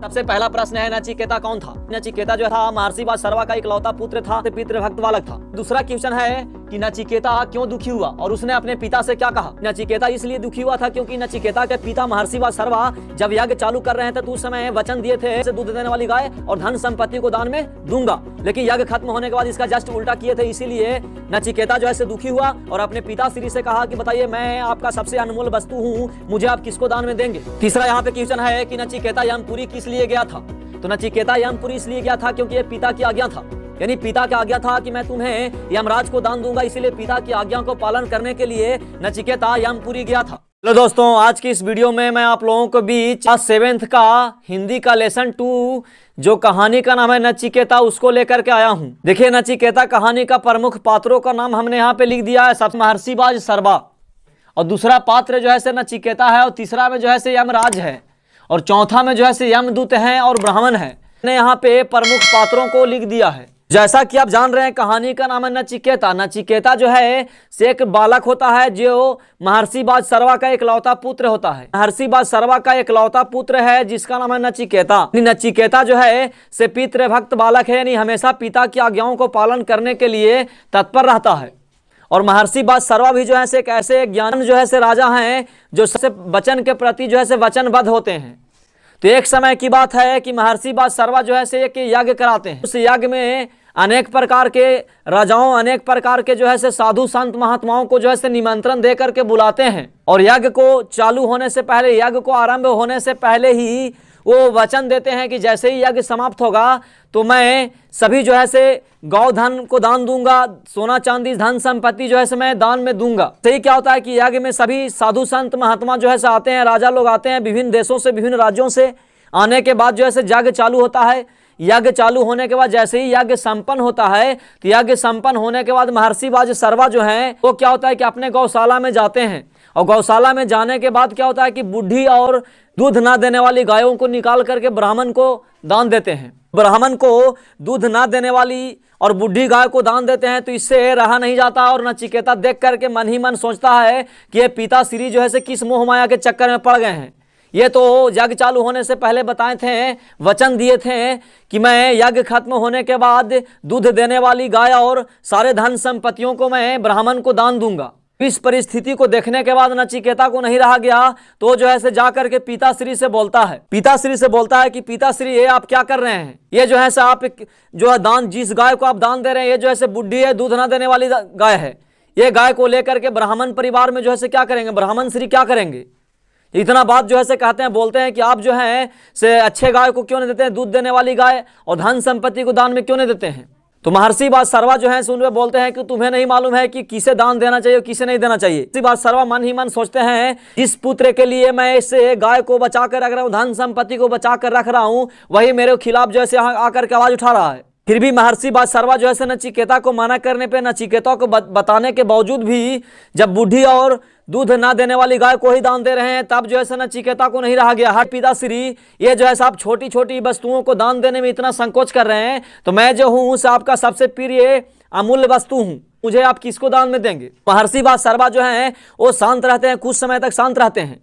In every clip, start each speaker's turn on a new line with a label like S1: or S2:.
S1: सबसे पहला प्रश्न है नचिकेता कौन था नचिकेता जो था महर्षि सर्वा का इकलौता पुत्र था पितृभक्त बालक था दूसरा क्वेश्चन है कि नचिकेता क्यों दुखी हुआ और उसने अपने पिता से क्या कहा नचिकेता इसलिए दुखी हुआ था क्योंकि नचिकेता के पिता महर्षि सर्वा जब यज्ञ चालू कर रहे थे तो उस समय वचन दिए थे दूध देने वाली गाय और धन संपत्ति को दान में दूंगा लेकिन यज्ञ खत्म होने के बाद इसका जस्ट उल्टा किए थे इसीलिए नचिकेता जो है से दुखी हुआ और अपने पिता श्री से कहा कि बताइए मैं आपका सबसे अनमोल वस्तु हूँ मुझे आप किसको दान में देंगे तीसरा यहाँ पे क्वेश्चन है कि नचिकेता यमपुरी किस लिए गया था तो नचिकेता यमपुरी इसलिए गया था क्योंकि ये पिता की आज्ञा था यानी पिता की आज्ञा था कि मैं तुम्हें यमराज को दान दूंगा इसीलिए पिता की आज्ञा को पालन करने के लिए नचिकेता यमपुरी गया था हेलो दोस्तों आज की इस वीडियो में मैं आप लोगों के बीच सेवेंथ का हिंदी का लेसन टू जो कहानी का नाम है नचिकेता उसको लेकर के आया हूँ देखिए नचिकेता कहानी का प्रमुख पात्रों का नाम हमने यहाँ पे लिख दिया है सब महर्षिबाज सर्वा और दूसरा पात्र जो है से नचिकेता है और तीसरा में जो है से यमराज है और चौथा में जो है से यमदूत है और ब्राह्मण है मैंने यहाँ पे प्रमुख पात्रों को लिख दिया है जैसा कि आप जान रहे हैं कहानी का नाम है नचिकेता नचिकेता जो है से एक बालक होता है जो महर्षि सरवा का एक लौता पुत्र होता है महर्षि सरवा का एक लौता पुत्र है जिसका नाम है नचिकेता नचिकेता जो है से पितृ भक्त बालक है यानी हमेशा पिता की आज्ञाओं को पालन करने के लिए तत्पर रहता है और महर्षि सर्वा भी जो है से एक ऐसे ज्ञान जो है से राजा हैं जो सबसे वचन के प्रति जो है से वचनबद्ध होते हैं तो एक समय की बात है कि महर्षि बादसरवा जो है से एक यज्ञ कराते हैं उस यज्ञ में अनेक प्रकार के राजाओं अनेक प्रकार के जो है से साधु संत महात्माओं को जो है से निमंत्रण दे करके बुलाते हैं और यज्ञ को चालू होने से पहले यज्ञ को आरंभ होने से पहले ही वो वचन देते हैं कि जैसे ही यज्ञ समाप्त होगा तो मैं सभी जो है से गौ धन को दान दूंगा सोना चांदी धन संपत्ति जो है से मैं दान में दूंगा सही तो क्या होता है कि यज्ञ में सभी साधु संत महात्मा जो है से आते हैं राजा लोग आते हैं विभिन्न देशों से विभिन्न राज्यों से आने के बाद जो है से यज्ञ चालू होता है यज्ञ चालू होने के बाद जैसे ही यज्ञ संपन्न होता है तो यज्ञ संपन्न होने के बाद महर्षि बाज सर्वा जो है वो क्या होता है कि अपने गौशाला में जाते हैं और गौशाला में जाने के बाद क्या होता है कि बुढ़ी और दूध ना देने वाली गायों को निकाल करके ब्राह्मण को दान देते हैं ब्राह्मण को दूध ना देने वाली और बुढ़ी गाय को दान देते हैं तो इससे रहा नहीं जाता और नचिकेता देख करके मन ही मन सोचता है कि ये पिता श्री जो है से किस मोह माया के चक्कर में पड़ गए हैं ये तो यज्ञ चालू होने से पहले बताए थे वचन दिए थे कि मैं यज्ञ खत्म होने के बाद दूध देने वाली गाय और सारे धन संपत्तियों को मैं ब्राह्मण को दान दूंगा इस परिस्थिति को देखने के बाद नचिकेता को नहीं रहा गया तो जो है से जा करके पिताश्री से बोलता है पिताश्री से बोलता है कि पिताश्री ये आप क्या कर रहे हैं ये जो है से आप जो है दान जिस गाय को आप दान दे रहे हैं ये जो है से बुढ़ी है दूध ना देने वाली गाय है ये गाय को लेकर के ब्राह्मण परिवार में जो है से क्या करेंगे ब्राह्मण श्री क्या करेंगे इतना बात जो है से कहते हैं बोलते हैं कि आप जो हैं से अच्छे गाय को क्यों नहीं देते हैं दूध देने वाली गाय और धन संपत्ति को दान में क्यों नहीं देते हैं तो महर्षि बात सर्वा जो है सुन बोलते हैं कि तुम्हें नहीं मालूम है कि किसे दान देना चाहिए और किसे नहीं देना चाहिए इसी बात सर्वा मन ही मन सोचते हैं जिस पुत्र के लिए मैं इस गाय को बचा कर रख रहा हूँ धन संपत्ति को बचा कर रख रहा हूँ वही मेरे खिलाफ जो है आकर के आवाज उठा रहा है फिर भी महर्षि बादशर्वा जो है से नचिकेता को माना करने पे नचिकेता को बताने के बावजूद भी जब बूढ़ी और दूध ना देने वाली गाय को ही दान दे रहे हैं तब जो है नचिकेता को नहीं रहा गया हर पिता श्री ये जो है आप छोटी छोटी वस्तुओं को दान देने में इतना संकोच कर रहे हैं तो मैं जो हूँ उस आपका सबसे प्रिय अमूल्य वस्तु हूँ मुझे आप किसको दान में देंगे महर्षि बादशर्वा जो है वो शांत रहते हैं कुछ समय तक शांत रहते हैं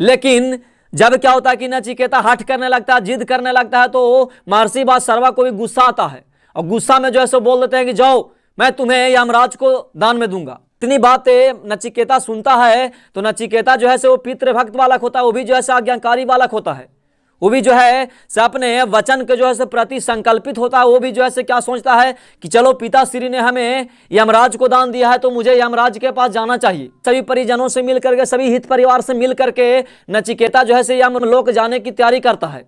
S1: लेकिन जब क्या होता है कि नचिकेता हट करने लगता है जिद करने लगता है तो महर्षि सर्वा को भी गुस्सा आता है और गुस्सा में जो है सो बोल देते हैं कि जाओ मैं तुम्हें यमराज को दान में दूंगा इतनी बातें नचिकेता सुनता है तो नचिकेता जो है सो वो पितृभक्त बालक होता है वो भी जो है सो आज्ञाकारी बालक होता है वो भी जो है से अपने वचन के जो है से प्रति संकल्पित होता है वो भी जो है से क्या सोचता है कि चलो पिता श्री ने हमें यमराज को दान दिया है तो मुझे यमराज के पास जाना चाहिए सभी परिजनों से मिल करके सभी हित परिवार से मिल करके नचिकेता जो है से यम लोक जाने की तैयारी करता है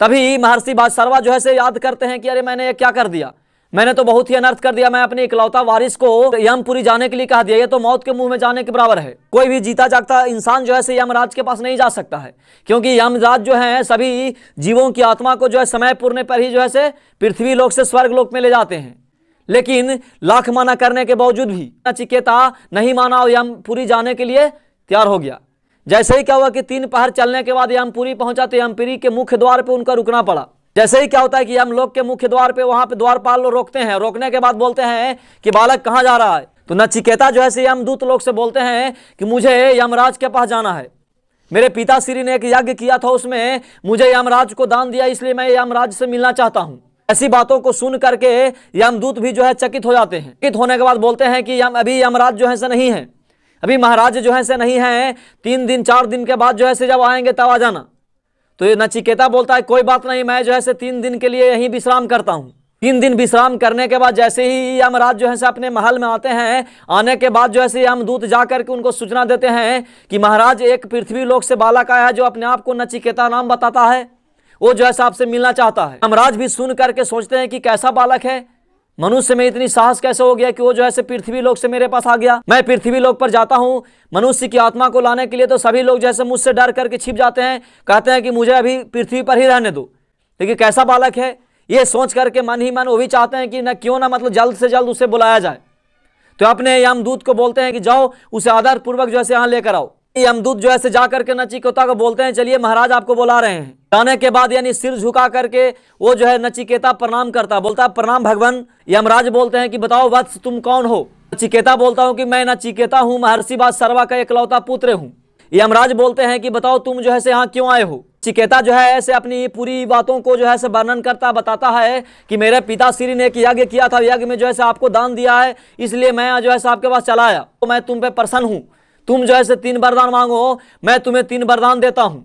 S1: तभी महर्षि भाजसरवा जो है से याद करते हैं कि अरे मैंने ये क्या कर दिया मैंने तो बहुत ही अनर्थ कर दिया मैं अपने इकलौता वारिस को यमपुरी जाने के लिए कहा दिया ये तो मौत के मुंह में जाने के बराबर है कोई भी जीता जागता इंसान जो है से यमराज के पास नहीं जा सकता है क्योंकि यमराज जो है सभी जीवों की आत्मा को जो है समय पूर्णे पर ही जो है से पृथ्वी लोक से स्वर्ग लोक में ले जाते हैं लेकिन लाख माना करने के बावजूद भी नचिकेता नहीं माना और यमपुरी जाने के लिए तैयार हो गया जैसे ही क्या हुआ कि तीन पहर चलने के बाद यमपुरी पहुंचा तो यमपुरी के मुख्य द्वार पर उनका रुकना पड़ा जैसे ही क्या होता है कि हम लोग के मुख्य द्वार पे वहां पे द्वारपाल लोग रोकते हैं रोकने के बाद बोलते हैं कि बालक कहाँ जा रहा है तो नचिकेता जो है से दूत लोग से बोलते हैं कि मुझे यमराज के पास जाना है मेरे पिता श्री ने एक यज्ञ किया था उसमें मुझे यमराज को दान दिया इसलिए मैं यमराज से मिलना चाहता हूँ ऐसी बातों को सुन करके यमदूत भी जो है चकित हो जाते हैं चकित होने के बाद बोलते हैं कि यम अभी यमराज जो है से नहीं है अभी महाराज जो है से नहीं है तीन दिन चार दिन के बाद जो है से जब आएंगे तब आ जाना तो ये नचिकेता बोलता है कोई बात नहीं मैं जो है से तीन दिन के लिए यहीं विश्राम करता हूँ तीन दिन विश्राम करने के बाद जैसे ही यमराज जो है से अपने महल में आते हैं आने के बाद जो है से हम दूत जा करके उनको सूचना देते हैं कि महाराज एक पृथ्वी लोक से बालक आया है जो अपने आप को नचिकेता नाम बताता है वो जो है से आपसे मिलना चाहता है यमराज भी सुन करके सोचते हैं कि कैसा बालक है मनुष्य में इतनी साहस कैसे हो गया कि वो जो है पृथ्वी लोग से मेरे पास आ गया मैं पृथ्वी लोग पर जाता हूं मनुष्य की आत्मा को लाने के लिए तो सभी लोग जैसे मुझसे डर करके छिप जाते हैं कहते हैं कि मुझे अभी पृथ्वी पर ही रहने दो देखिए कैसा बालक है ये सोच करके मन ही मन वो भी चाहते हैं कि ना क्यों ना मतलब जल्द से जल्द उसे बुलाया जाए तो अपने यम दूत को बोलते हैं कि जाओ उसे आदरपूर्वक जो है यहाँ लेकर आओ यमदूत जो है जा करके नचिकेता को बोलते हैं चलिए महाराज आपको बुला रहे हैं जाने के बाद यानी सिर झुका करके वो जो है नचिकेता प्रणाम करता बोलता है प्रणाम भगवान यमराज बोलते हैं कि बताओ वत्स तुम कौन हो नचिकेता बोलता हूँ कि मैं नचिकेता हूँ महर्षि बाद सर्वा का इकलौता पुत्र हूँ यमराज बोलते हैं कि बताओ तुम जो है से यहाँ क्यों आए हो चिकेता जो है ऐसे अपनी पूरी बातों को जो है से वर्णन करता बताता है कि मेरे पिता श्री ने एक यज्ञ किया था यज्ञ में जो है से आपको दान दिया है इसलिए मैं जो है से आपके पास चला आया तो मैं तुम पे प्रसन्न हूँ तुम जो है से तीन वरदान मांगो मैं तुम्हें तीन वरदान देता हूं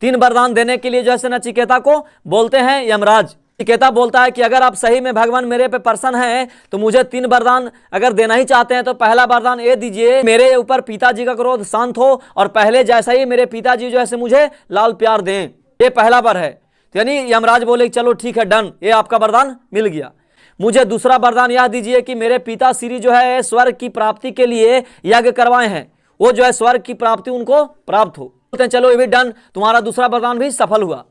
S1: तीन वरदान देने के लिए जो है से नचिकेता को बोलते हैं यमराज चिकेता बोलता है कि अगर आप सही में भगवान मेरे पे प्रसन्न हैं तो मुझे तीन वरदान अगर देना ही चाहते हैं तो पहला वरदान ये दीजिए मेरे ऊपर पिताजी का क्रोध शांत हो और पहले जैसा ही मेरे पिताजी जो है से मुझे लाल प्यार दें ये पहला पर है तो यानी यमराज बोले चलो ठीक है डन ये आपका वरदान मिल गया मुझे दूसरा वरदान याद दीजिए कि मेरे पिता श्री जो है स्वर्ग की प्राप्ति के लिए यज्ञ करवाए हैं वो जो है स्वर्ग की प्राप्ति उनको प्राप्त हो बोलते हैं चलो ये भी डन तुम्हारा दूसरा वरदान भी सफल हुआ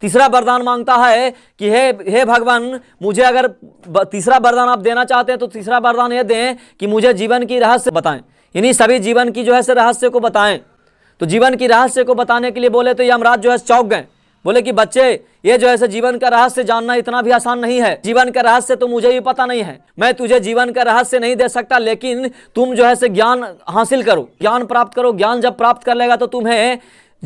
S1: तीसरा वरदान मांगता है कि हे हे भगवान मुझे अगर तीसरा वरदान आप देना चाहते हैं तो तीसरा वरदान ये दें कि मुझे जीवन की रहस्य बताएं यानी सभी जीवन की जो है से रहस्य को बताएं तो जीवन की रहस्य को बताने के लिए बोले तो यमराज जो है चौक गए बोले कि बच्चे ये जो है जीवन का रहस्य जानना इतना भी आसान नहीं है जीवन का रहस्य तो मुझे भी पता नहीं है मैं तुझे जीवन का रहस्य नहीं दे सकता लेकिन तुम जो है से ज्ञान हासिल करो ज्ञान प्राप्त करो ज्ञान जब प्राप्त कर लेगा तो तुम्हें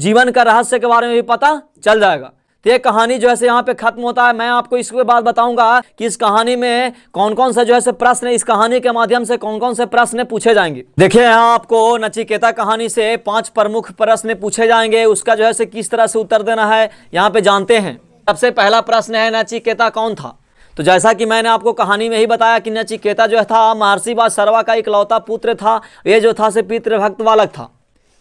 S1: जीवन का रहस्य के बारे में भी पता चल जाएगा तो ये कहानी जो है से यहाँ पे खत्म होता है मैं आपको इसके बाद बताऊंगा कि इस कहानी में कौन कौन से जो है से प्रश्न इस कहानी के माध्यम से कौन कौन से प्रश्न पूछे जाएंगे देखिए यहाँ आपको नचिकेता कहानी से पांच प्रमुख प्रश्न पूछे जाएंगे उसका जो है से किस तरह से उत्तर देना है यहाँ पे जानते हैं सबसे पहला प्रश्न है नचिकेता कौन था तो जैसा कि मैंने आपको कहानी में ही बताया कि नचिकेता जो था महर्षि बा सर्वा का इकलौता पुत्र था ये जो था से पितृभक्त बालक था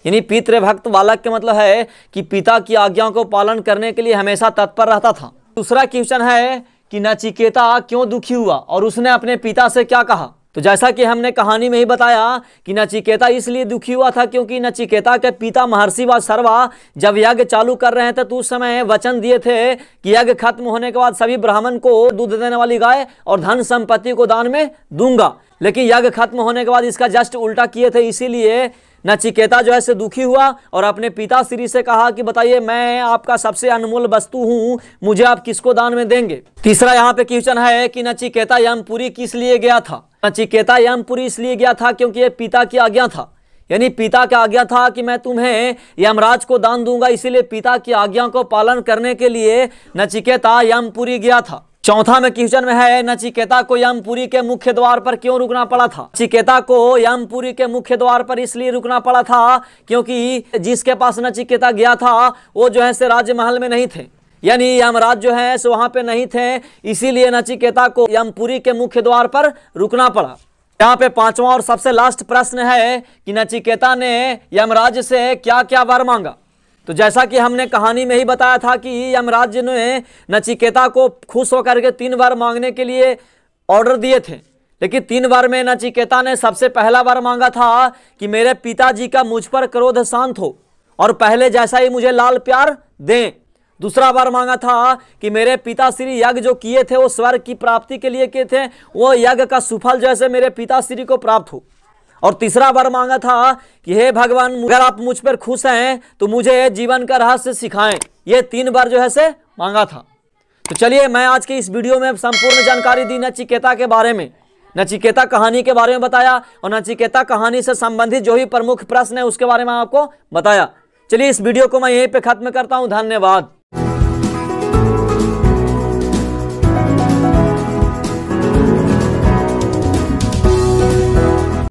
S1: यानी पितृभक्त बालक के मतलब है कि पिता की आज्ञाओं को पालन करने के लिए हमेशा तत्पर रहता था दूसरा क्वेश्चन है कि नचिकेता क्यों दुखी हुआ और उसने अपने पिता से क्या कहा तो जैसा कि हमने कहानी में ही बताया कि नचिकेता इसलिए दुखी हुआ था क्योंकि नचिकेता के पिता महर्षि व सर्वा जब यज्ञ चालू कर रहे थे तो उस समय वचन दिए थे कि यज्ञ खत्म होने के बाद सभी ब्राह्मण को दूध देने वाली गाय और धन संपत्ति को दान में दूंगा लेकिन यज्ञ खत्म होने के बाद इसका जस्ट उल्टा किए थे इसीलिए नचिकेता जो है से दुखी हुआ और अपने पिता श्री से कहा कि बताइए मैं आपका सबसे अनमोल वस्तु हूँ मुझे आप किसको दान में देंगे तीसरा यहाँ पे क्वेश्चन है कि नचिकेता यमपुरी किस लिए गया था नचिकेता यमपुरी इसलिए गया था क्योंकि ये पिता की आज्ञा था यानी पिता की आज्ञा था कि मैं तुम्हें यमराज को दान दूंगा इसीलिए पिता की आज्ञा को पालन करने के लिए नचिकेता यमपुरी गया था चौथा में क्वेश्चन में है नचिकेता को यमपुरी के मुख्य द्वार पर क्यों रुकना पड़ा था नचिकेता को यमपुरी के मुख्य द्वार पर इसलिए रुकना पड़ा था क्योंकि जिसके पास नचिकेता गया था वो जो है से राजमहल में नहीं थे यानी यमराज जो है से वहां पे नहीं थे इसीलिए नचिकेता को यमपुरी के मुख्य द्वार पर रुकना पड़ा यहाँ पे पांचवा और सबसे लास्ट प्रश्न है कि नचिकेता ने यमराज से क्या क्या वर मांगा तो जैसा कि हमने कहानी में ही बताया था कि यमराज ने नचिकेता को खुश होकर के तीन बार मांगने के लिए ऑर्डर दिए थे लेकिन तीन बार में नचिकेता ने सबसे पहला बार मांगा था कि मेरे पिताजी का मुझ पर क्रोध शांत हो और पहले जैसा ही मुझे लाल प्यार दें दूसरा बार मांगा था कि मेरे पिताश्री यज्ञ जो किए थे वो स्वर्ग की प्राप्ति के लिए किए थे वो यज्ञ का सुफल जैसे मेरे पिताश्री को प्राप्त हो और तीसरा बार मांगा था कि हे भगवान अगर आप मुझ पर खुश हैं तो मुझे जीवन का रहस्य सिखाएं ये तीन बार जो है से मांगा था तो चलिए मैं आज के इस वीडियो में संपूर्ण जानकारी दी नचिकेता के बारे में नचिकेता कहानी के बारे में बताया और नचिकेता कहानी से संबंधित जो भी प्रमुख प्रश्न है उसके बारे में आपको बताया चलिए इस वीडियो को मैं यहीं पे खत्म करता हूँ धन्यवाद